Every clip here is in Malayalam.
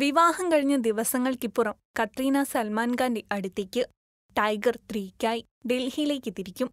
വിവാഹം കഴിഞ്ഞ ദിവസങ്ങൾക്കിപ്പുറം കത്രീന സൽമാൻ ഖാന്റെ അടുത്തേക്ക് ടൈഗർ ത്രീക്കായി ഡൽഹിയിലേക്ക് തിരിക്കും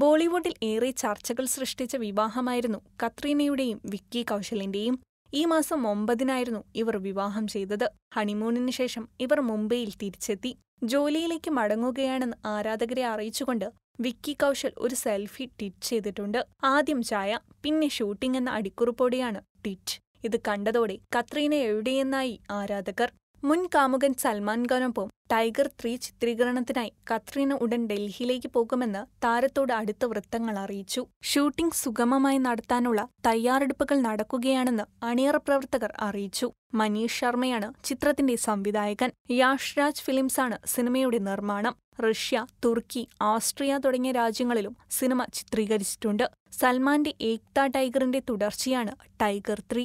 ബോളിവുഡിൽ ഏറെ ചർച്ചകൾ സൃഷ്ടിച്ച വിവാഹമായിരുന്നു കത്രീനയുടെയും വിക്കി കൗശലിന്റെയും ഈ മാസം ഒമ്പതിനായിരുന്നു ഇവർ വിവാഹം ചെയ്തത് ഹണിമൂണിന് ശേഷം ഇവർ മുംബൈയിൽ തിരിച്ചെത്തി ജോലിയിലേക്ക് മടങ്ങുകയാണെന്ന് ആരാധകരെ അറിയിച്ചുകൊണ്ട് വിക്കി കൗശൽ ഒരു സെൽഫി ട്വിറ്റ് ചെയ്തിട്ടുണ്ട് ആദ്യം ചായ പിന്നെ ഷൂട്ടിംഗ് എന്ന അടിക്കുറിപ്പോടെയാണ് ട്വിറ്റ് ഇത് കണ്ടതോടെ കത്രീന എവിടെയെന്നായി ആരാധകർ മുൻ കാമുകൻ സൽമാൻ ഖാനൊപ്പം ടൈഗർ ത്രീ ചിത്രീകരണത്തിനായി കത്രീന ഉടൻ ഡൽഹിയിലേക്ക് പോകുമെന്ന് താരത്തോട് അടുത്ത വൃത്തങ്ങൾ അറിയിച്ചു ഷൂട്ടിംഗ് സുഗമമായി നടത്താനുള്ള തയ്യാറെടുപ്പുകൾ നടക്കുകയാണെന്ന് അണിയറ പ്രവർത്തകർ അറിയിച്ചു മനീഷ് ശർമ്മയാണ് ചിത്രത്തിന്റെ സംവിധായകൻ യാഷ്രാജ് ഫിലിംസാണ് സിനിമയുടെ നിർമ്മാണം റഷ്യ തുർക്കി ഓസ്ട്രിയ തുടങ്ങിയ രാജ്യങ്ങളിലും സിനിമ ചിത്രീകരിച്ചിട്ടുണ്ട് സൽമാന്റെ ഏക്ത ടൈഗറിന്റെ തുടർച്ചയാണ് ടൈഗർ ത്രീ